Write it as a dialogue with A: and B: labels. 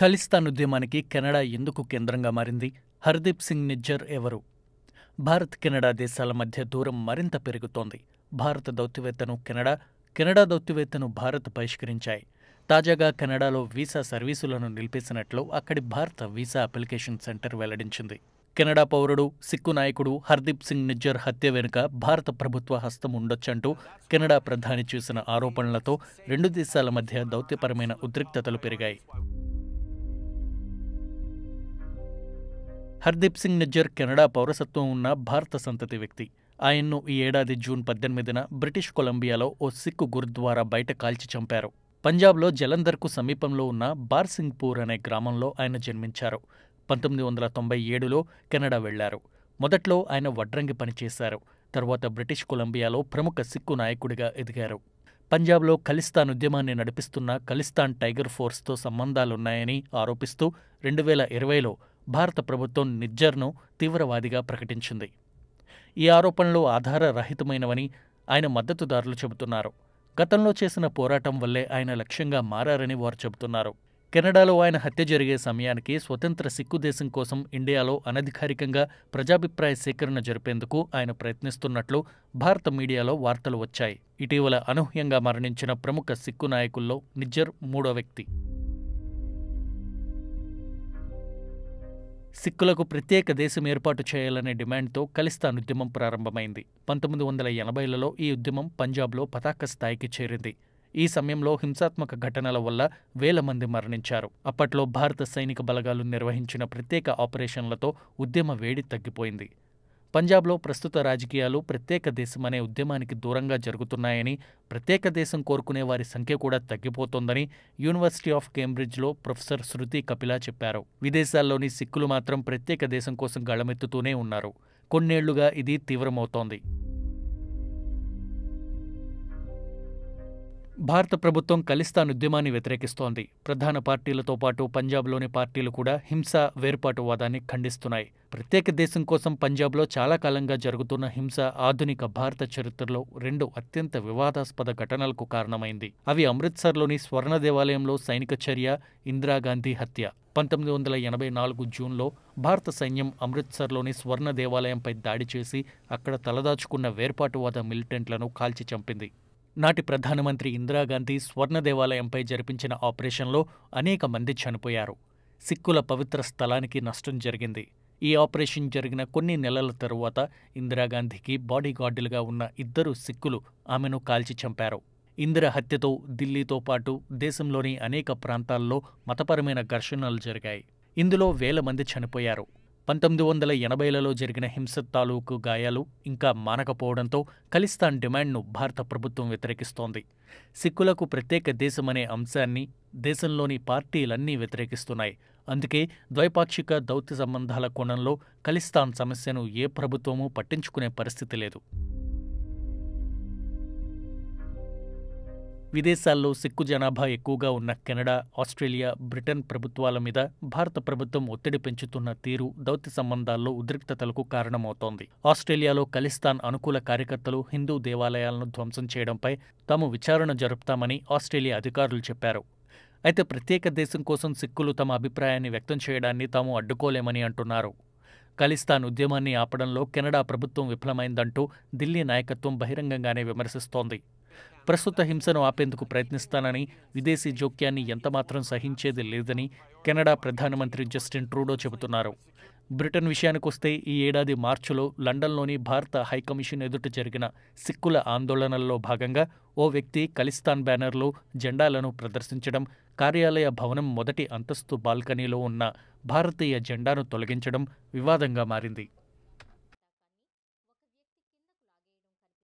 A: ఖలిస్తాన్ ఉద్యమానికి కెనడా ఎందుకు కేంద్రంగా మారింది హర్దీప్ సింగ్ నిజ్జర్ ఎవరు భారత్ కెనడా దేశాల మధ్య దూరం మరింత పెరుగుతోంది భారత దౌత్యవేత్తను కెనడా కెనడా దౌత్యవేత్తను భారత్ బహిష్కరించాయి తాజాగా కెనడాలో వీసా సర్వీసులను నిలిపేసినట్లు అక్కడి భారత వీసా అప్లికేషన్ సెంటర్ వెల్లడించింది కెనడా పౌరుడు సిక్కు నాయకుడు హర్దీప్ సింగ్ నిజ్జర్ హత్య వెనుక భారత ప్రభుత్వ హస్తం ఉండొచ్చంటూ కెనడా ప్రధాని చేసిన ఆరోపణలతో రెండు దేశాల మధ్య దౌత్యపరమైన ఉద్రిక్తతలు పెరిగాయి హర్దీప్ సింగ్ నిజ్జర్ కెనడా పౌరసత్వం ఉన్న భారత సంతతి వ్యక్తి ఆయన్ను ఈ ఏడాది జూన్ పద్దెనిమిదిన బ్రిటిష్ కొలంబియాలో ఓ సిక్కు గురుద్వారా బయట కాల్చి చంపారు పంజాబ్లో జలంధర్కు సమీపంలో ఉన్న బార్సింగ్పూర్ అనే గ్రామంలో ఆయన జన్మించారు పంతొమ్మిది వందల తొంభై ఏడులో కెనడా వెళ్లారు మొదట్లో ఆయన వడ్రంగి పనిచేశారు తర్వాత బ్రిటిష్ కొలంబియాలో ప్రముఖ సిక్కు నాయకుడిగా ఎదిగారు పంజాబ్లో ఖలిస్తాన్ ఉద్యమాన్ని నడిపిస్తున్న ఖలిస్తాన్ టైగర్ ఫోర్స్తో సంబంధాలున్నాయని ఆరోపిస్తూ రెండు వేల ఇరవైలో భారత ప్రభుత్వం నిజ్జర్ను తీవ్రవాదిగా ప్రకటించింది ఈ ఆరోపణలు ఆధారరహితమైనవని ఆయన మద్దతుదారులు చెబుతున్నారు గతంలో చేసిన పోరాటం వల్లే ఆయన లక్ష్యంగా మారని వారు చెబుతున్నారు కెనడాలో ఆయన హత్య జరిగే సమయానికి స్వతంత్ర సిక్కు దేశం కోసం ఇండియాలో అనధికారికంగా ప్రజాభిప్రాయ సేకరణ జరిపేందుకు ఆయన ప్రయత్నిస్తున్నట్లు భారత మీడియాలో వార్తలు వచ్చాయి ఇటీవల అనూహ్యంగా మరణించిన ప్రముఖ సిక్కు నాయకుల్లో నిజ్జర్ మూడో వ్యక్తి సిక్కులకు ప్రత్యేక దేశం ఏర్పాటు చేయాలనే డిమాండ్తో ఖలిస్తాన్ ఉద్యమం ప్రారంభమైంది పంతొమ్మిది వందల ఎనభైలలో ఈ ఉద్యమం పంజాబ్లో పతాక స్థాయికి చేరింది ఈ సమయంలో హింసాత్మక ఘటనల వల్ల వేల మంది మరణించారు అప్పట్లో భారత సైనిక బలగాలు నిర్వహించిన ప్రత్యేక ఆపరేషన్లతో ఉద్యమ వేడి తగ్గిపోయింది పంజాబ్లో ప్రస్తుత రాజకీయాలు ప్రత్యేక దేశం అనే ఉద్యమానికి దూరంగా జరుగుతున్నాయని ప్రత్యేక దేశం కోరుకునే వారి సంఖ్య కూడా తగ్గిపోతోందని యూనివర్సిటీ ఆఫ్ కేంబ్రిడ్జ్లో ప్రొఫెసర్ శృతి కపిలా చెప్పారు విదేశాల్లోని సిక్కులు మాత్రం ప్రత్యేక దేశం కోసం గళమెత్తుతూనే ఉన్నారు కొన్నేళ్లుగా ఇది తీవ్రమవుతోంది భారత ప్రభుత్వం ఖలిస్తాన్ ఉద్యమాన్ని వ్యతిరేకిస్తోంది ప్రధాన పార్టీలతో పాటు పంజాబ్లోని పార్టీలు కూడా హింస వేర్పాటువాదాన్ని ఖండిస్తున్నాయి ప్రత్యేక దేశం కోసం పంజాబ్లో చాలా కాలంగా జరుగుతున్న హింస ఆధునిక భారత చరిత్రలో రెండు అత్యంత వివాదాస్పద ఘటనలకు కారణమైంది అవి అమృత్సర్లోని స్వర్ణ దేవాలయంలో సైనిక చర్య ఇందిరాగాంధీ హత్య పంతొమ్మిది వందల ఎనభై నాలుగు జూన్లో భారత సైన్యం అమృత్సర్లోని స్వర్ణ దేవాలయంపై దాడి చేసి అక్కడ తలదాచుకున్న వేర్పాటువాద మిలిటెంట్లను కాల్చి చంపింది నాటి ప్రధానమంత్రి ఇందిరాగాంధీ స్వర్ణ దేవాలయంపై జరిపించిన ఆపరేషన్లో అనేక మంది చనిపోయారు సిక్కుల పవిత్ర స్థలానికి నష్టం జరిగింది ఈ ఆపరేషన్ జరిగిన కొన్ని నెలల తరువాత ఇందిరాగాంధీకి బాడీగార్డులుగా ఉన్న ఇద్దరు సిక్కులు ఆమెను కాల్చి చంపారు ఇందిర హత్యతో ఢిల్లీతో పాటు దేశంలోని అనేక ప్రాంతాల్లో మతపరమైన ఘర్షణలు జరిగాయి ఇందులో వేల మంది చనిపోయారు పంతొమ్మిది వందల ఎనభైలలో జరిగిన హింస తాలూకు గాయాలు ఇంకా మానకపోవడంతో ఖలిస్తాన్ డిమాండ్ను భారత ప్రభుత్వం వ్యతిరేకిస్తోంది సిక్కులకు ప్రత్యేక దేశమనే అంశాన్ని దేశంలోని పార్టీలన్నీ వ్యతిరేకిస్తున్నాయి అందుకే ద్వైపాక్షిక దౌత్య సంబంధాల కోణంలో ఖలిస్తాన్ సమస్యను ఏ ప్రభుత్వమూ పట్టించుకునే పరిస్థితి లేదు విదేశాల్లో సిక్కు జనాభా ఎక్కువగా ఉన్న కెనడా ఆస్ట్రేలియా బ్రిటన్ ప్రభుత్వాల మీద భారత ప్రభుత్వం ఒత్తిడి పెంచుతున్న తీరు దౌత్య సంబంధాల్లో ఉద్రిక్తతలకు కారణమవుతోంది ఆస్ట్రేలియాలో ఖలిస్తాన్ అనుకూల కార్యకర్తలు హిందూ దేవాలయాలను ధ్వంసం చేయడంపై తాము విచారణ జరుపుతామని ఆస్ట్రేలియా అధికారులు చెప్పారు అయితే ప్రత్యేక దేశం కోసం సిక్కులు తమ అభిప్రాయాన్ని వ్యక్తం చేయడాన్ని తాము అడ్డుకోలేమని అంటున్నారు ఖలిస్తాన్ ఉద్యమాన్ని ఆపడంలో కెనడా ప్రభుత్వం విఫలమైందంటూ ఢిల్లీ నాయకత్వం బహిరంగంగానే విమర్శిస్తోంది ప్రస్తుత హింసను ఆపేందుకు ప్రయత్నిస్తానని విదేశీ జోక్యాన్ని ఎంతమాత్రం సహించేది లేదని కెనడా ప్రధానమంత్రి జస్టిన్ ట్రూడో చెబుతున్నారు బ్రిటన్ విషయానికొస్తే ఈ ఏడాది మార్చిలో లండన్లోని భారత హైకమిషన్ ఎదుట జరిగిన సిక్కుల ఆందోళనల్లో భాగంగా ఓ వ్యక్తి ఖలిస్తాన్ బ్యానర్లో జెండాలను ప్రదర్శించడం కార్యాలయ భవనం మొదటి అంతస్తు బాల్కనీలో ఉన్న భారతీయ జెండాను తొలగించడం వివాదంగా మారింది